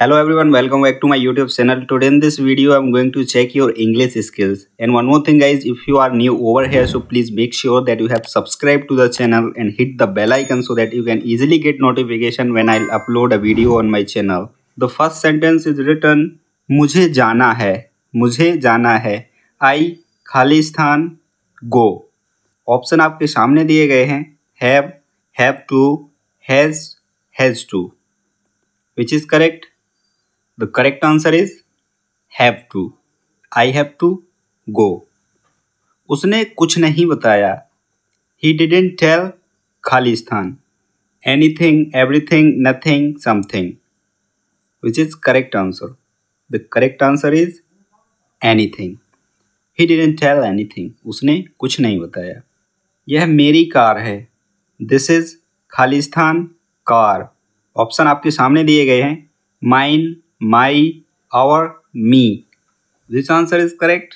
Hello everyone, welcome back to my YouTube channel. Today in this video, I'm going to check your English skills. And one more thing guys, if you are new over here, so please make sure that you have subscribed to the channel and hit the bell icon so that you can easily get notification when I'll upload a video on my channel. The first sentence is written, मुझे जाना है, मुझे जाना है, I खाली स्थान go. Option आपके सामने दिए गए हैं, have, have to, has, has to. Which is correct? The correct answer is have to. I have to go. उसने कुछ नहीं बताया He didn't tell Khalistan anything, everything, nothing, something. Which is correct answer? The correct answer is anything. He didn't tell anything. उसने कुछ नहीं बताया यह मेरी कार है दिस इज़ खालिस्तान कार ऑप्शन आपके सामने दिए गए हैं mine my our me this answer is correct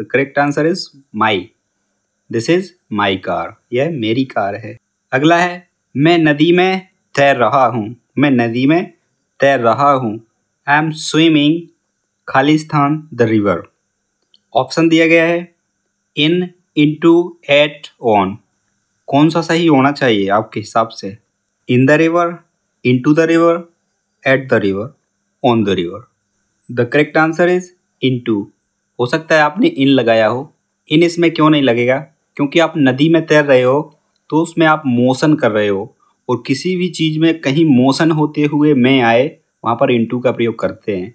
the correct answer is my this is my car यह मेरी कार है अगला है मैं नदी में तैर रहा हूँ मैं नदी में तैर रहा हूँ आई एम स्विमिंग खालिस्थान द रिवर ऑप्शन दिया गया है in into at on कौन सा सही होना चाहिए आपके हिसाब से in the river into the river at the river on the river the correct answer is into हो सकता है आपने इन लगाया हो इन इसमें क्यों नहीं लगेगा क्योंकि आप नदी में तैर रहे हो तो उसमें आप मोशन कर रहे हो और किसी भी चीज़ में कहीं मोशन होते हुए मैं आए वहाँ पर इंटू का प्रयोग करते हैं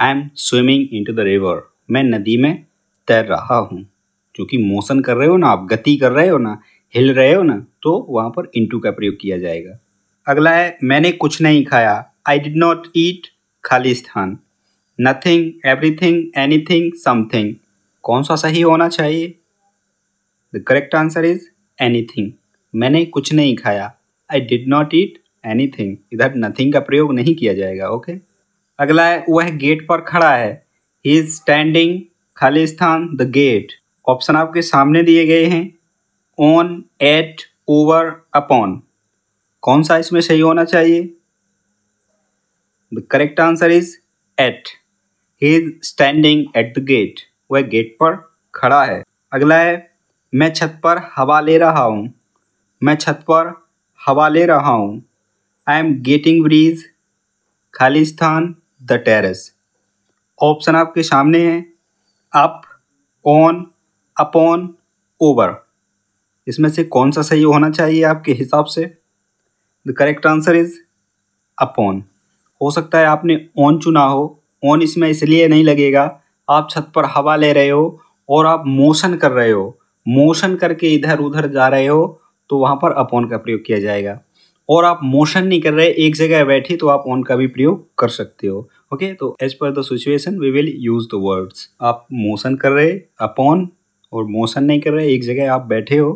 I am swimming into the river मैं नदी में तैर रहा हूँ क्योंकि मोशन कर रहे हो ना आप गति कर रहे हो ना हिल रहे हो ना तो वहाँ पर इंटू का प्रयोग किया जाएगा अगला है मैंने कुछ नहीं खाया आई डिड नॉट ईट खाली स्थान नथिंग एवरीथिंग एनीथिंग समथिंग कौन सा सही होना चाहिए the correct answer is anything मैंने कुछ नहीं खाया I did not eat anything इधर नथिंग का प्रयोग नहीं किया जाएगा ओके okay? अगला है वह गेट पर खड़ा है ही इज स्टैंडिंग खाली स्थान द गेट ऑप्शन आपके सामने दिए गए हैं ऑन एट ओवर अपॉन कौन सा इसमें सही होना चाहिए The correct answer is at. He is standing at the gate. वह गेट पर खड़ा है अगला है मैं छत पर हवा ले रहा हूँ मैं छत पर हवा ले रहा हूँ आई एम गेटिंग ब्रीज खाली स्थान द टेरेस ऑप्शन आपके सामने है अप ऑन अपॉन ओवर इसमें से कौन सा सही होना चाहिए आपके हिसाब से the correct answer is upon हो सकता है आपने ऑन चुना हो ऑन इसमें इसलिए नहीं लगेगा आप छत पर हवा ले रहे हो और आप मोशन कर रहे हो मोशन करके इधर उधर जा रहे हो तो वहाँ पर अप ऑन का प्रयोग किया जाएगा और आप मोशन नहीं कर रहे एक जगह बैठे तो आप ऑन का भी प्रयोग कर सकते हो ओके तो as per the situation we will use the words आप मोशन कर रहे ऑन और मोशन नहीं कर रहे एक जगह आप बैठे हो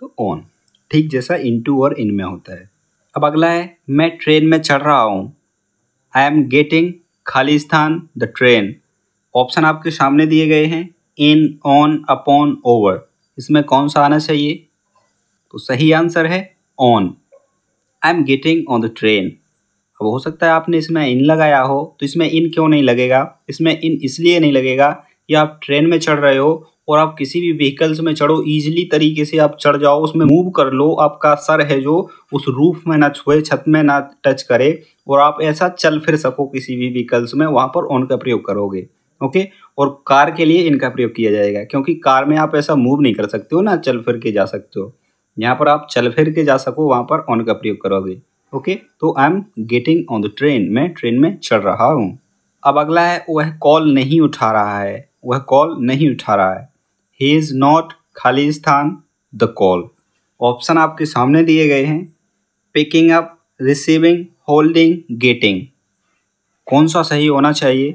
तो ऑन ठीक जैसा इन टू और इन में होता है अब अगला है मैं ट्रेन में चढ़ रहा हूँ आई एम गेटिंग खालिस्तान द ट्रेन ऑप्शन आपके सामने दिए गए हैं इन ऑन अपॉन ओवर इसमें कौन सा आना चाहिए तो सही आंसर है on I am getting on the train अब हो सकता है आपने इसमें इन लगाया हो तो इसमें इन क्यों नहीं लगेगा इसमें इन इसलिए नहीं लगेगा कि आप ट्रेन में चढ़ रहे हो और आप किसी भी व्हीकल्स में चढ़ो ईजिली तरीके से आप चढ़ जाओ उसमें मूव कर लो आपका सर है जो उस रूफ में ना छुए छत में ना टच करे और आप ऐसा चल फिर सको किसी भी व्हीकल्स में वहाँ पर ऑन का प्रयोग करोगे ओके और कार के लिए इनका प्रयोग किया जाएगा क्योंकि कार में आप ऐसा मूव नहीं कर सकते हो ना चल फिर के जा सकते हो यहाँ पर आप चल फिर के जा सको वहाँ पर ऑन का प्रयोग करोगे ओके तो I am getting on the train मैं ट्रेन में चढ़ रहा हूँ अब अगला है वह कॉल नहीं उठा रहा है वह कॉल नहीं उठा रहा है ही इज़ नॉट खाली स्थान द कॉल ऑप्शन आपके सामने दिए गए हैं picking up receiving holding getting कौन सा सही होना चाहिए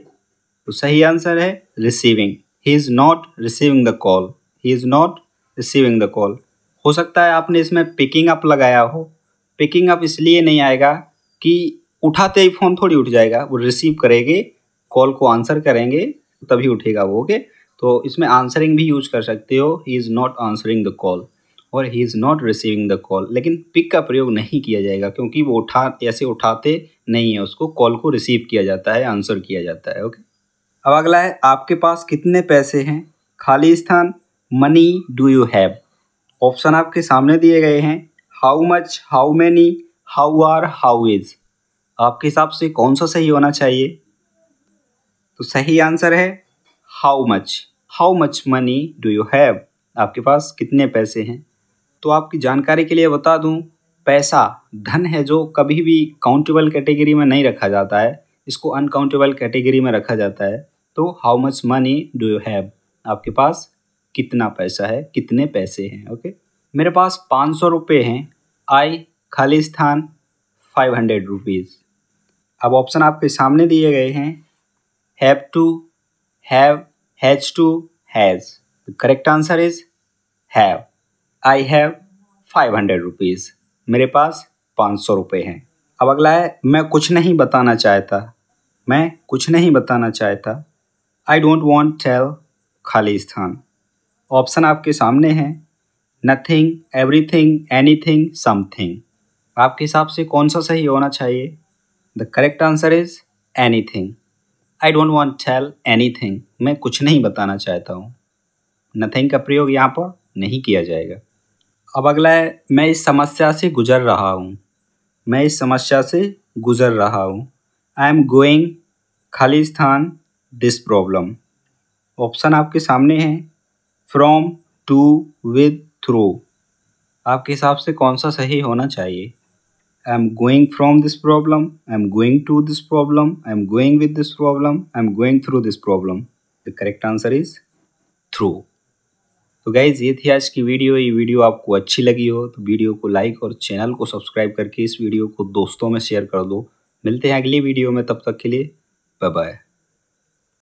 तो सही आंसर है receiving he is not receiving the call he is not receiving the call हो सकता है आपने इसमें पिकिंग अप लगाया हो पिकिंग अप इसलिए नहीं आएगा कि उठाते ही फ़ोन थोड़ी उठ जाएगा वो रिसीव करेंगे कॉल को आंसर करेंगे तभी उठेगा वो ओके okay? तो इसमें आंसरिंग भी यूज कर सकते हो he is not answering the call और he is not receiving the call लेकिन पिक का प्रयोग नहीं किया जाएगा क्योंकि वो उठा ऐसे उठाते नहीं है उसको कॉल को रिसीव किया जाता है आंसर किया जाता है ओके अब अगला है आपके पास कितने पैसे हैं खाली स्थान money do you have option आपके सामने दिए गए हैं how much how many how are how is आपके हिसाब से कौन सा सही होना चाहिए तो सही आंसर है how much how much money do you have आपके पास कितने पैसे हैं तो आपकी जानकारी के लिए बता दूं पैसा धन है जो कभी भी काउंटेबल कैटेगरी में नहीं रखा जाता है इसको अनकाउंटेबल कैटेगरी में रखा जाता है तो how much money do you have आपके पास कितना पैसा है कितने पैसे हैं ओके मेरे पास पाँच सौ रुपये हैं आई खाली स्थान फाइव हंड्रेड रुपीज़ अब ऑप्शन आपके सामने दिए गए हैं have to have, has to, has. The correct answer is have. I have five hundred rupees मेरे पास पाँच सौ रुपये हैं अब अगला है मैं कुछ नहीं बताना चाहता मैं कुछ नहीं बताना चाहता आई डोंट वॉन्ट टेल खाली स्थान ऑप्शन आपके सामने हैं नथिंग एवरीथिंग एनीथिंग समथिंग आपके हिसाब से कौन सा सही होना चाहिए the correct answer is anything I don't want tell anything मैं कुछ नहीं बताना चाहता हूँ नथिंग का प्रयोग यहाँ पर नहीं किया जाएगा अब अगला है मैं इस समस्या से गुजर रहा हूँ मैं इस समस्या से गुजर रहा हूँ आई एम गोइंग स्थान दिस प्रॉब्लम ऑप्शन आपके सामने है फ्रॉम टू विद थ्रू आपके हिसाब से कौन सा सही होना चाहिए I'm going from this problem, I'm going to this problem, I'm going with this problem, I'm going through this problem. The correct answer is through. तो गाइज ये थी आज की वीडियो ये वीडियो आपको अच्छी लगी हो तो वीडियो को लाइक और चैनल को सब्सक्राइब करके इस वीडियो को दोस्तों में शेयर कर दो मिलते हैं अगली वीडियो में तब तक के लिए बाय बाय